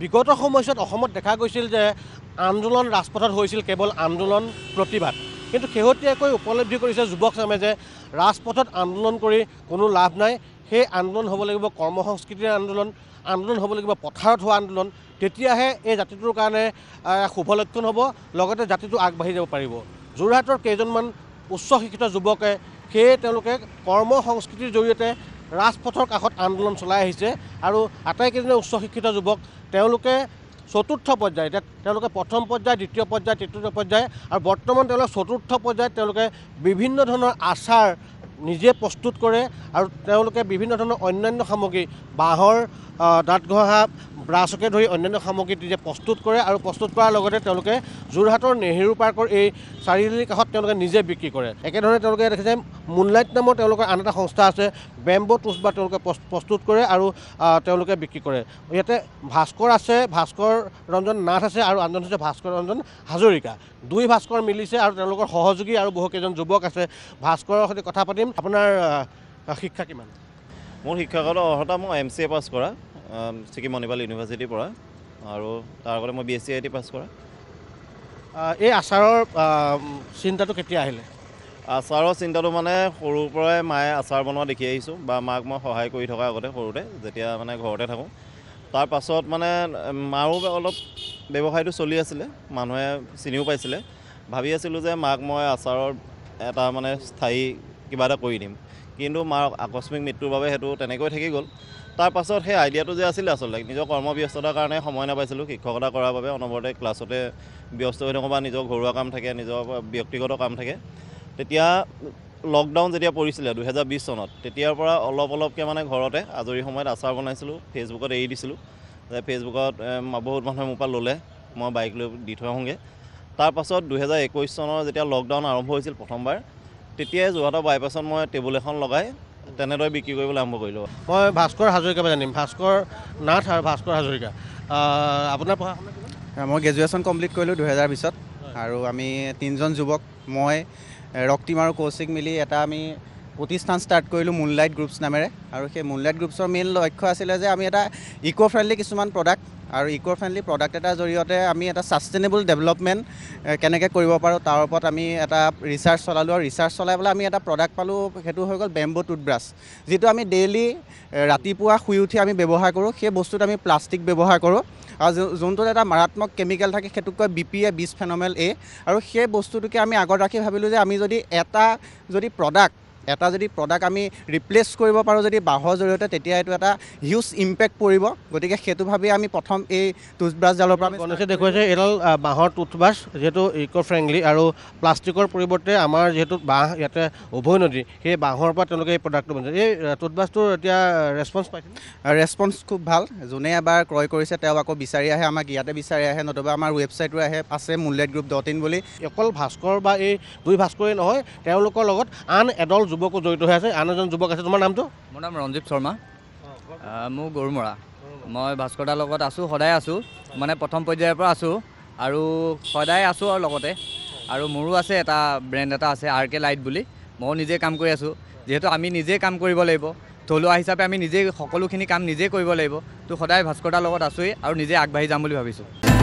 বিগত সময়ছোৱাত অসমত দেখা গৈছিল যে আন্দোলন ৰাজপথত হৈছিল কেৱল আন্দোলন প্ৰতিবাদ কিন্তু শেহতীয়াকৈ উপলব্ধি কৰিছে যুৱকচামে যে ৰাজপথত আন্দোলন কৰি কোনো লাভ নাই সেই আন্দোলন হ'ব লাগিব কৰ্ম সংস্কৃতিৰ আন্দোলন আন্দোলন হ'ব লাগিব পথাৰত হোৱা আন্দোলন তেতিয়াহে এই জাতিটোৰ কাৰণে শুভ লক্ষণ হ'ব লগতে জাতিটো আগবাঢ়ি যাব পাৰিব যোৰহাটৰ কেইজনমান উচ্চ শিক্ষিত যুৱকে সেয়ে তেওঁলোকে কৰ্ম সংস্কৃতিৰ জৰিয়তে ৰাজপথৰ কাষত আন্দোলন চলাই আহিছে আৰু আটাইকেইজনে উচ্চ শিক্ষিত যুৱক তেওঁলোকে চতুৰ্থ পৰ্যায় এতিয়া তেওঁলোকে প্ৰথম পৰ্যায় দ্বিতীয় পৰ্যায় তৃতীয় পৰ্যায় আৰু বৰ্তমান তেওঁলোকে চতুৰ্থ পৰ্যায়ত তেওঁলোকে বিভিন্ন ধৰণৰ আচাৰ নিজে প্ৰস্তুত কৰে আৰু তেওঁলোকে বিভিন্ন ধৰণৰ অন্যান্য সামগ্ৰী বাঁহৰ দাঁত ঘঁহা ব্ৰাছকে ধৰি অন্যান্য সামগ্ৰী তেতিয়া প্ৰস্তুত কৰে আৰু প্ৰস্তুত কৰাৰ লগতে তেওঁলোকে যোৰহাটৰ নেহেৰু পাৰ্কৰ এই চাৰিআলিৰ কাষত তেওঁলোকে নিজে বিক্ৰী কৰে একেধৰণে তেওঁলোকে দেখিছে মুনলাইট নামৰ তেওঁলোকৰ আন এটা সংস্থা আছে বেম্বো টুচ বা তেওঁলোকে প্ৰস্তুত কৰে আৰু তেওঁলোকে বিক্ৰী কৰে ইয়াতে ভাস্কৰ আছে ভাস্কৰ ৰঞ্জন নাথ আছে আৰু আনজন হৈছে ভাস্কৰ ৰঞ্জন হাজৰিকা দুই ভাস্কৰ মিলিছে আৰু তেওঁলোকৰ সহযোগী আৰু বহুকেইজন যুৱক আছে ভাস্কৰৰ সৈতে কথা পাতিম আপোনাৰ শিক্ষা কিমান মোৰ শিক্ষাগত অৰ্হতা মই এম চি এ পাছ কৰা ছিকিম মণিপাল ইউনিভাৰ্চিটিৰ পৰা আৰু তাৰ আগতে মই B S C I T pass কৰা এই আচাৰৰ চিন্তাটো কেতিয়া আহিলে আচাৰৰ চিন্তাটো মানে সৰুৰ পৰাই মায়ে আচাৰ বনোৱা দেখি আহিছোঁ বা মাক মই সহায় কৰি থকাৰ আগতে সৰুতে যেতিয়া মানে ঘৰতে থাকোঁ তাৰ পাছত মানে মাৰো অলপ ব্যৱসায়টো চলি আছিলে মানুহে চিনিও পাইছিলে ভাবি আছিলোঁ যে মাক মই আচাৰৰ এটা মানে স্থায়ী কিবা এটা কৰি দিম কিন্তু মাৰ আকস্মিক মৃত্যুৰ বাবে সেইটো তেনেকৈ থাকি গ'ল তাৰ পাছত সেই আইডিয়াটো যে আছিলে আচলতে নিজৰ কৰ্মব্যস্ততাৰ কাৰণে সময় নাপাইছিলোঁ শিক্ষকতা কৰাৰ বাবে অনবৰতে ক্লাছতে ব্যস্ত হৈ থাকোঁ বা নিজৰ ঘৰুৱা কাম থাকে নিজৰ ব্যক্তিগত কাম থাকে তেতিয়া লকডাউন যেতিয়া পৰিছিলে দুহেজাৰ বিছ চনত তেতিয়াৰ পৰা অলপ অলপকৈ মানে ঘৰতে আজৰি সময়ত আচাৰ বনাইছিলোঁ ফেচবুকত এৰি দিছিলোঁ যে ফেচবুকত বহুত মানুহে মোৰ পৰা ল'লে মই বাইক লৈ দি থৈ আহোঁগৈ তাৰপাছত দুহেজাৰ একৈছ চনৰ যেতিয়া লকডাউন আৰম্ভ হৈছিল প্ৰথমবাৰ তেতিয়াই যোৰহাটৰ বাইপাছত মই টেবুল এখন লগাই তেনেদৰে বিক্ৰী কৰিবলৈ আৰম্ভ কৰিলোঁ মই ভাস্কৰ হাজৰিকাৰ জানিম ভাস্কৰ নাথ আৰু ভাস্কৰ হাজৰিকা আপোনাৰ পঢ়া মই গ্ৰেজুৱেশ্যন কমপ্লিট কৰিলোঁ দুহেজাৰ বিছত আৰু আমি তিনিজন যুৱক মই ৰক্তিম আৰু কৌশিক মিলি এটা আমি প্ৰতিষ্ঠান ষ্টাৰ্ট কৰিলোঁ মুনলাইট গ্ৰুপছ নামেৰে আৰু সেই মুনলাইট গ্ৰুপছৰ মেইন লক্ষ্য আছিলে যে আমি এটা ইক' ফ্ৰেণ্ডলি কিছুমান প্ৰডাক্ট আৰু ইক' ফ্ৰেণ্ডলি প্ৰডাক্ট এটাৰ জৰিয়তে আমি এটা ছাষ্টেইনেবল ডেভেলপমেণ্ট কেনেকৈ কৰিব পাৰোঁ তাৰ ওপৰত আমি এটা ৰিচাৰ্চ চলালোঁ আৰু ৰিচাৰ্চ চলাই পেলাই আমি এটা প্ৰডাক্ট পালোঁ সেইটো হৈ গ'ল বেম্বো টুথব্ৰাছ যিটো আমি ডেইলি ৰাতিপুৱা শুই উঠি আমি ব্যৱহাৰ কৰোঁ সেই বস্তুটো আমি প্লাষ্টিক ব্যৱহাৰ কৰোঁ আৰু যোনটোত এটা মাৰাত্মক কেমিকেল থাকে সেইটোক কয় বি পি এ বিছ ফেনমেল এ আৰু সেই বস্তুটোকে আমি আগত ৰাখি ভাবিলোঁ যে আমি যদি এটা যদি প্ৰডাক্ট এটা যদি প্ৰডাক্ট আমি ৰিপ্লেচ কৰিব পাৰোঁ যদি বাঁহৰ জৰিয়তে তেতিয়া এইটো এটা হিউজ ইম্পেক্ট পৰিব গতিকে সেইটো ভাবি আমি প্ৰথম এই টুথব্ৰাছডালৰ পৰা গণেশে দেখুৱাইছে এইডাল বাঁহৰ টুথব্ৰাছ যিহেতু ইক' ফ্ৰেণ্ডলি আৰু প্লাষ্টিকৰ পৰিৱৰ্তে আমাৰ যিহেতু বাঁহ ইয়াতে উভৈ নদী সেই বাঁহৰ পৰা তেওঁলোকে এই প্ৰডাক্টটো বনাইছে এই টুথব্ৰাছটোৰ এতিয়া ৰেচপন্স পাইছে ৰেচপঞ্চ খুব ভাল যোনে এবাৰ ক্ৰয় কৰিছে তেওঁ আকৌ বিচাৰি আহে আমাক ইয়াতে বিচাৰি আহে নতুবা আমাৰ ৱেবছাইটো আহে আছে মুল্লেট গ্ৰুপ ডট ইন বুলি অকল ভাস্কৰ বা এই দুই ভাস্কৰেই নহয় তেওঁলোকৰ লগত আন এডল যুৱকো জড়িত হৈ আছে আন এজন যুৱক আছে তোমাৰ নামটো মোৰ নাম ৰঞ্জিত শৰ্মা মোৰ গৰুমৰা মই ভাস্কৰদাৰ লগত আছোঁ সদায় আছোঁ মানে প্ৰথম পৰ্যায়ৰ পৰা আছোঁ আৰু সদায় আছোঁ আৰু লগতে আৰু মোৰো আছে এটা ব্ৰেণ্ড এটা আছে আৰ কে লাইট বুলি ময়ো নিজে কাম কৰি আছোঁ যিহেতু আমি নিজেই কাম কৰিব লাগিব থলুৱা হিচাপে আমি নিজেই সকলোখিনি কাম নিজেই কৰিব লাগিব তো সদায় ভাস্কৰদাৰ লগত আছোঁৱেই আৰু নিজে আগবাঢ়ি যাম বুলি ভাবিছোঁ